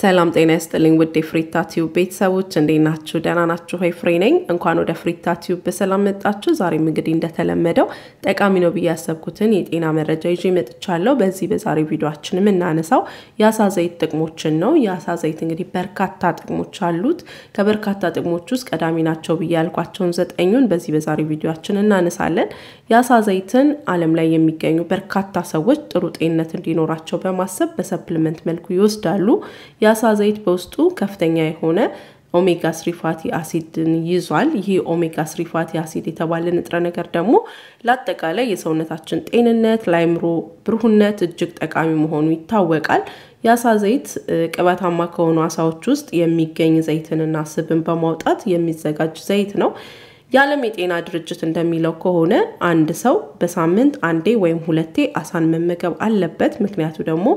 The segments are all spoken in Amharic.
ሰላም ጤና ይስጥልኝ ውድ የፍሪታ ቲዩብ ቤተሰቦች እንዴት ናችሁ? ደህና ናችሁ ሆይ ፍሬ ነኝ። እንኳን ወደ ፍሪታ ቲዩብ በሰላም መጣችሁ። ዛሬም እንግዲህ እንደተለመደው ጠቃሚ ነው ብዬ ያሰብኩትን የጤና መረጃ ይዤ መጥቻለሁ። በዚህ በዛሬ ቪዲዮችን የምናነሳው የአሳ ዘይት ጥቅሞችን ነው። የአሳ ዘይት እንግዲህ በርካታ ጥቅሞች አሉት። ከበርካታ ጥቅሞች ውስጥ ቀዳሚ ናቸው ብዬ ያልኳቸውን ዘጠኙን በዚህ በዛሬ ቪዲዮችን እናነሳለን። የአሳ ዘይትን ዓለም ላይ የሚገኙ በርካታ ሰዎች ጥሩ ጤንነት እንዲኖራቸው በማሰብ በሰፕልመንት መልኩ ይወስዳሉ። የአሳ ዘይት በውስጡ ከፍተኛ የሆነ ኦሜጋ ስሪ ፋቲ አሲድን ይዟል። ይህ ኦሜጋ ስሪ ፋቲ አሲድ የተባለ ንጥረ ነገር ደግሞ ለአጠቃላይ የሰውነታችን ጤንነት፣ ለአይምሮ ብሩህነት እጅግ ጠቃሚ መሆኑ ይታወቃል። የአሳ ዘይት ቅባታማ ከሆኑ አሳዎች ውስጥ የሚገኝ ዘይትንና ስብን በማውጣት የሚዘጋጅ ዘይት ነው። የዓለም የጤና ድርጅት እንደሚለው ከሆነ አንድ ሰው በሳምንት አንዴ ወይም ሁለቴ አሳን መመገብ አለበት። ምክንያቱ ደግሞ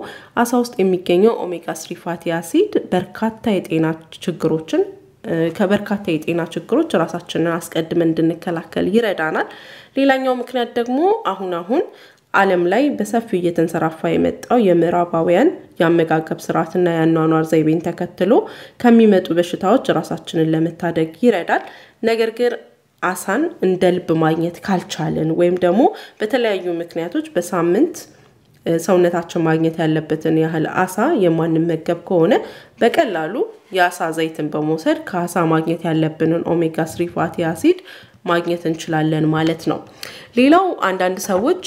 አሳ ውስጥ የሚገኘው ኦሜጋ ስሪ ፋቲ አሲድ በርካታ የጤና ችግሮችን ከበርካታ የጤና ችግሮች ራሳችንን አስቀድመን እንድንከላከል ይረዳናል። ሌላኛው ምክንያት ደግሞ አሁን አሁን ዓለም ላይ በሰፊው እየተንሰራፋ የመጣው የምዕራባውያን የአመጋገብ ስርዓትና የአኗኗር ዘይቤን ተከትሎ ከሚመጡ በሽታዎች ራሳችንን ለመታደግ ይረዳል። ነገር ግን አሳን እንደ ልብ ማግኘት ካልቻልን ወይም ደግሞ በተለያዩ ምክንያቶች በሳምንት ሰውነታችን ማግኘት ያለበትን ያህል አሳ የማንመገብ ከሆነ በቀላሉ የአሳ ዘይትን በመውሰድ ከአሳ ማግኘት ያለብንን ኦሜጋ ስሪ ፋቲ አሲድ ማግኘት እንችላለን ማለት ነው። ሌላው አንዳንድ ሰዎች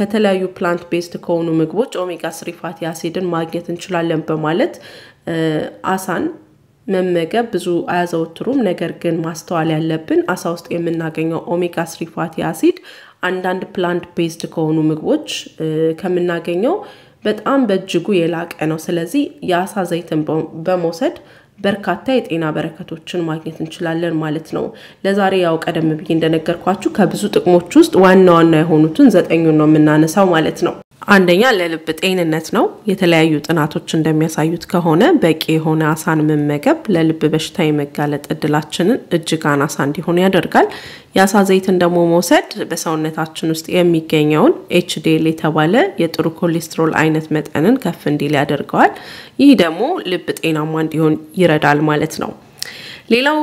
ከተለያዩ ፕላንት ቤዝድ ከሆኑ ምግቦች ኦሜጋ ስሪ ፋቲ አሲድን ማግኘት እንችላለን በማለት አሳን መመገብ ብዙ አያዘወትሩም። ነገር ግን ማስተዋል ያለብን አሳ ውስጥ የምናገኘው ኦሜጋ ስሪ ፋቲ አሲድ አንዳንድ ፕላንት ቤዝድ ከሆኑ ምግቦች ከምናገኘው በጣም በእጅጉ የላቀ ነው። ስለዚህ የአሳ ዘይትን በመውሰድ በርካታ የጤና በረከቶችን ማግኘት እንችላለን ማለት ነው። ለዛሬ ያው ቀደም ብዬ እንደነገርኳችሁ ከብዙ ጥቅሞች ውስጥ ዋና ዋና የሆኑትን ዘጠኙን ነው የምናነሳው ማለት ነው። አንደኛ ለልብ ጤንነት ነው። የተለያዩ ጥናቶች እንደሚያሳዩት ከሆነ በቂ የሆነ አሳን መመገብ ለልብ በሽታ የመጋለጥ እድላችንን እጅግ አናሳ እንዲሆን ያደርጋል። የአሳ ዘይትን ደግሞ መውሰድ በሰውነታችን ውስጥ የሚገኘውን ኤችዲኤል የተባለ የጥሩ ኮሌስትሮል አይነት መጠንን ከፍ እንዲል ያደርገዋል። ይህ ደግሞ ልብ ጤናማ እንዲሆን ይረዳል ማለት ነው። ሌላው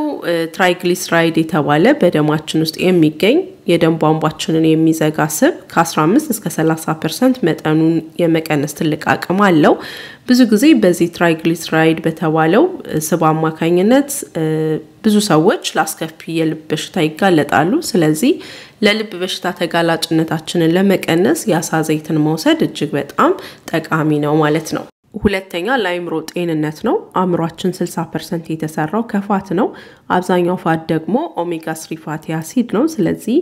ትራይግሊስራይድ የተባለ በደማችን ውስጥ የሚገኝ የደም ቧንቧችንን የሚዘጋ ስብ ከ15 እስከ 30 ፐርሰንት መጠኑን የመቀነስ ትልቅ አቅም አለው። ብዙ ጊዜ በዚህ ትራይግሊስራይድ በተባለው ስብ አማካኝነት ብዙ ሰዎች ለአስከፊ የልብ በሽታ ይጋለጣሉ። ስለዚህ ለልብ በሽታ ተጋላጭነታችንን ለመቀነስ የአሳ ዘይትን መውሰድ እጅግ በጣም ጠቃሚ ነው ማለት ነው። ሁለተኛ ለአይምሮ ጤንነት ነው። አእምሯችን 60 ፐርሰንት የተሰራው ከፋት ነው። አብዛኛው ፋት ደግሞ ኦሜጋ ስሪ ፋቲ አሲድ ነው። ስለዚህ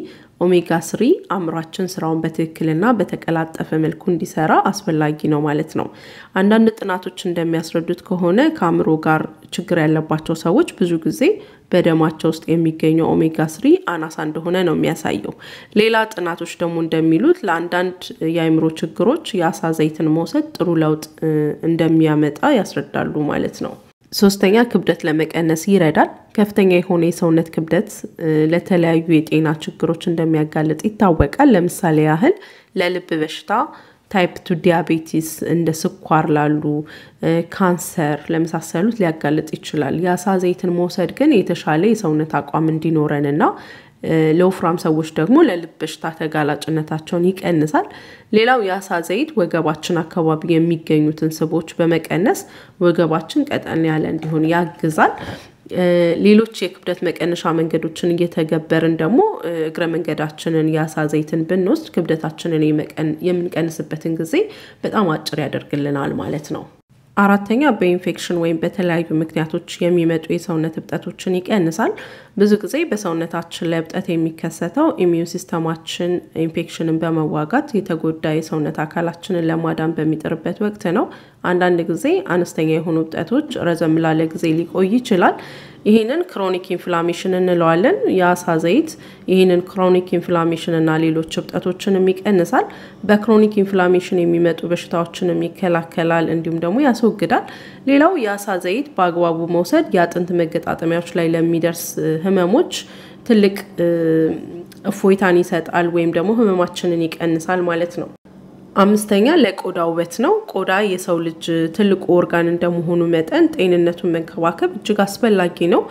ኦሜጋ ስሪ አእምሯችን ስራውን በትክክልና በተቀላጠፈ መልኩ እንዲሰራ አስፈላጊ ነው ማለት ነው። አንዳንድ ጥናቶች እንደሚያስረዱት ከሆነ ከአእምሮ ጋር ችግር ያለባቸው ሰዎች ብዙ ጊዜ በደማቸው ውስጥ የሚገኘው ኦሜጋ ስሪ አናሳ እንደሆነ ነው የሚያሳየው። ሌላ ጥናቶች ደግሞ እንደሚሉት ለአንዳንድ የአእምሮ ችግሮች የአሳ ዘይትን መውሰድ ጥሩ ለውጥ እንደሚያመጣ ያስረዳሉ ማለት ነው። ሶስተኛ ክብደት ለመቀነስ ይረዳል። ከፍተኛ የሆነ የሰውነት ክብደት ለተለያዩ የጤና ችግሮች እንደሚያጋልጥ ይታወቃል። ለምሳሌ ያህል ለልብ በሽታ፣ ታይፕ ቱ ዲያቤቲስ፣ እንደ ስኳር ላሉ ካንሰር ለመሳሰሉት ሊያጋልጥ ይችላል። የአሳ ዘይትን መውሰድ ግን የተሻለ የሰውነት አቋም እንዲኖረንና ለወፍራም ሰዎች ደግሞ ለልብ በሽታ ተጋላጭነታቸውን ይቀንሳል። ሌላው የአሳ ዘይት ወገባችን አካባቢ የሚገኙትን ስቦች በመቀነስ ወገባችን ቀጠን ያለ እንዲሆን ያግዛል። ሌሎች የክብደት መቀነሻ መንገዶችን እየተገበርን ደግሞ እግረ መንገዳችንን የአሳ ዘይትን ብንወስድ ክብደታችንን የምንቀንስበትን ጊዜ በጣም አጭር ያደርግልናል ማለት ነው። አራተኛ በኢንፌክሽን ወይም በተለያዩ ምክንያቶች የሚመጡ የሰውነት እብጠቶችን ይቀንሳል። ብዙ ጊዜ በሰውነታችን ላይ እብጠት የሚከሰተው ኢሚዩን ሲስተማችን ኢንፌክሽንን በመዋጋት የተጎዳ የሰውነት አካላችንን ለማዳን በሚጥርበት ወቅት ነው። አንዳንድ ጊዜ አነስተኛ የሆኑ እብጠቶች ረዘም ላለ ጊዜ ሊቆይ ይችላል። ይህንን ክሮኒክ ኢንፍላሜሽን እንለዋለን። የአሳ ዘይት ይህንን ክሮኒክ ኢንፍላሜሽን እና ሌሎች እብጠቶችንም ይቀንሳል። በክሮኒክ ኢንፍላሜሽን የሚመጡ በሽታዎችንም ይከላከላል፣ እንዲሁም ደግሞ ያስወግዳል። ሌላው የአሳ ዘይት በአግባቡ መውሰድ የአጥንት መገጣጠሚያዎች ላይ ለሚደርስ ህመሞች ትልቅ እፎይታን ይሰጣል ወይም ደግሞ ህመማችንን ይቀንሳል ማለት ነው። አምስተኛ ለቆዳ ውበት ነው። ቆዳ የሰው ልጅ ትልቁ ኦርጋን እንደመሆኑ መጠን ጤንነቱን መንከባከብ እጅግ አስፈላጊ ነው።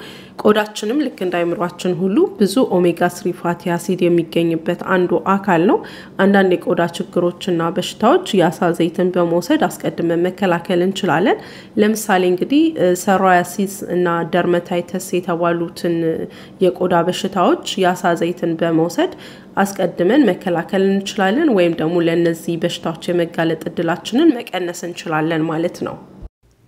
ቆዳችንም ልክ እንዳይምሯችን ሁሉ ብዙ ኦሜጋ ስሪ ፋቲ አሲድ የሚገኝበት አንዱ አካል ነው። አንዳንድ የቆዳ ችግሮችና በሽታዎች የአሳ ዘይትን በመውሰድ አስቀድመን መከላከል እንችላለን። ለምሳሌ እንግዲህ ሰራያሲስ እና ደርመታይተስ የተባሉትን የቆዳ በሽታዎች የአሳ ዘይትን በመውሰድ አስቀድመን መከላከል እንችላለን ወይም ደግሞ ለእነዚህ በሽታዎች የመጋለጥ እድላችንን መቀነስ እንችላለን ማለት ነው።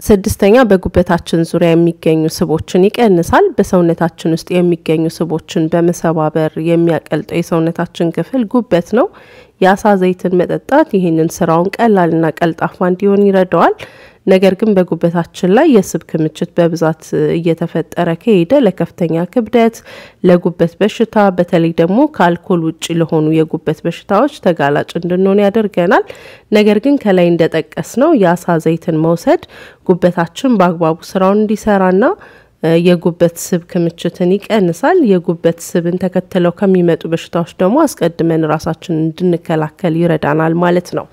ስድስተኛ በጉበታችን ዙሪያ የሚገኙ ስቦችን ይቀንሳል። በሰውነታችን ውስጥ የሚገኙ ስቦችን በመሰባበር የሚያቀልጠው የሰውነታችን ክፍል ጉበት ነው። የአሳ ዘይትን መጠጣት ይህንን ስራውን ቀላልና ቀልጣፋ እንዲሆን ይረዳዋል። ነገር ግን በጉበታችን ላይ የስብ ክምችት በብዛት እየተፈጠረ ከሄደ ለከፍተኛ ክብደት፣ ለጉበት በሽታ በተለይ ደግሞ ከአልኮል ውጭ ለሆኑ የጉበት በሽታዎች ተጋላጭ እንድንሆን ያደርገናል። ነገር ግን ከላይ እንደጠቀስ ነው የአሳ ዘይትን መውሰድ ጉበታችን በአግባቡ ስራውን እንዲሰራና የጉበት ስብ ክምችትን ይቀንሳል። የጉበት ስብን ተከትለው ከሚመጡ በሽታዎች ደግሞ አስቀድመን ራሳችን እንድንከላከል ይረዳናል ማለት ነው።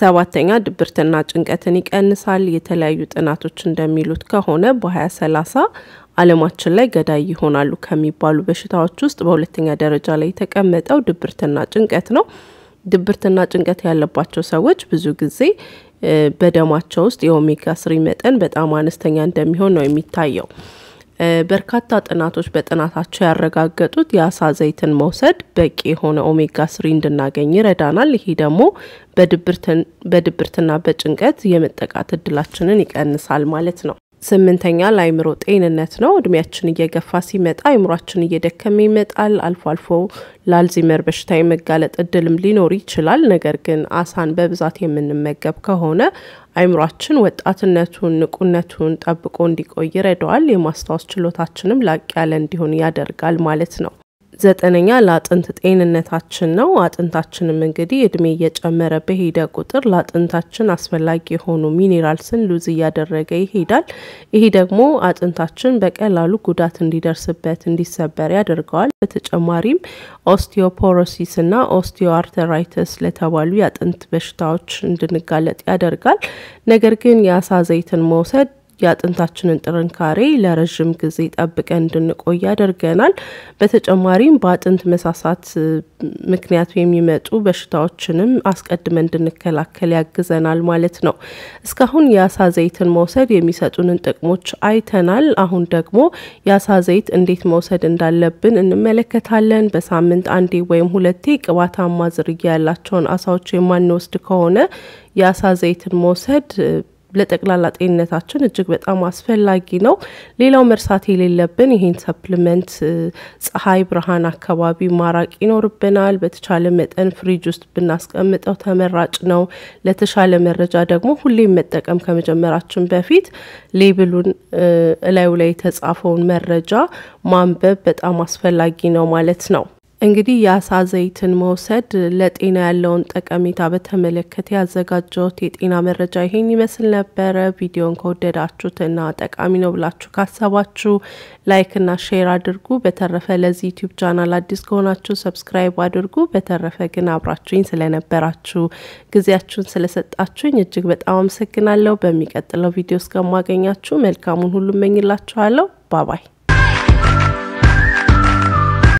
ሰባተኛ ድብርትና ጭንቀትን ይቀንሳል። የተለያዩ ጥናቶች እንደሚሉት ከሆነ በሀያ ሰላሳ አለማችን ላይ ገዳይ ይሆናሉ ከሚባሉ በሽታዎች ውስጥ በሁለተኛ ደረጃ ላይ የተቀመጠው ድብርትና ጭንቀት ነው። ድብርትና ጭንቀት ያለባቸው ሰዎች ብዙ ጊዜ በደማቸው ውስጥ የኦሜጋ ስሪ መጠን በጣም አነስተኛ እንደሚሆን ነው የሚታየው። በርካታ ጥናቶች በጥናታቸው ያረጋገጡት የአሳ ዘይትን መውሰድ በቂ የሆነ ኦሜጋ ስሪ እንድናገኝ ይረዳናል። ይሄ ደግሞ በድብርትና በጭንቀት የመጠቃት እድላችንን ይቀንሳል ማለት ነው። ስምንተኛ ለአይምሮ ጤንነት ነው። እድሜያችን እየገፋ ሲመጣ አይምሯችን እየደከመ ይመጣል። አልፎ አልፎ ለአልዚመር በሽታ የመጋለጥ እድልም ሊኖር ይችላል። ነገር ግን አሳን በብዛት የምንመገብ ከሆነ አይምሯችን ወጣትነቱን፣ ንቁነቱን ጠብቆ እንዲቆይ ይረዳዋል። የማስታወስ ችሎታችንም ላቅ ያለ እንዲሆን ያደርጋል ማለት ነው። ዘጠነኛ ለአጥንት ጤንነታችን ነው። አጥንታችንም እንግዲህ እድሜ እየጨመረ በሄደ ቁጥር ለአጥንታችን አስፈላጊ የሆኑ ሚኔራልስን ሉዝ እያደረገ ይሄዳል። ይሄ ደግሞ አጥንታችን በቀላሉ ጉዳት እንዲደርስበት እንዲሰበር ያደርገዋል። በተጨማሪም ኦስቲዮፖሮሲስ እና ኦስቲዮአርተራይተስ ለተባሉ የአጥንት በሽታዎች እንድንጋለጥ ያደርጋል። ነገር ግን የአሳ ዘይትን መውሰድ የአጥንታችንን ጥንካሬ ለረዥም ጊዜ ጠብቀን እንድንቆይ ያደርገናል። በተጨማሪም በአጥንት መሳሳት ምክንያት የሚመጡ በሽታዎችንም አስቀድመን እንድንከላከል ያግዘናል ማለት ነው። እስካሁን የአሳ ዘይትን መውሰድ የሚሰጡንን ጥቅሞች አይተናል። አሁን ደግሞ የአሳ ዘይት እንዴት መውሰድ እንዳለብን እንመለከታለን። በሳምንት አንዴ ወይም ሁለቴ ቅባታማ ዝርያ ያላቸውን አሳዎች የማንወስድ ከሆነ የአሳ ዘይትን መውሰድ ለጠቅላላ ጤንነታችን እጅግ በጣም አስፈላጊ ነው። ሌላው መርሳት የሌለብን ይህን ሰፕሊመንት ፀሐይ ብርሃን አካባቢ ማራቅ ይኖርብናል። በተቻለ መጠን ፍሪጅ ውስጥ ብናስቀምጠው ተመራጭ ነው። ለተሻለ መረጃ ደግሞ ሁሌም መጠቀም ከመጀመራችን በፊት ሌብሉን እላዩ ላይ የተጻፈውን መረጃ ማንበብ በጣም አስፈላጊ ነው ማለት ነው። እንግዲህ የአሳ ዘይትን መውሰድ ለጤና ያለውን ጠቀሜታ በተመለከተ ያዘጋጀሁት የጤና መረጃ ይሄን ይመስል ነበረ። ቪዲዮን ከወደዳችሁት እና ጠቃሚ ነው ብላችሁ ካሰባችሁ ላይክና ሼር አድርጉ። በተረፈ ለዚህ ዩቲዩብ ቻናል አዲስ ከሆናችሁ ሰብስክራይብ አድርጉ። በተረፈ ግን አብራችሁኝ ስለነበራችሁ ጊዜያችሁን ስለሰጣችሁኝ እጅግ በጣም አመሰግናለሁ። በሚቀጥለው ቪዲዮ እስከማገኛችሁ መልካሙን ሁሉ እመኝላችኋለሁ። ባባይ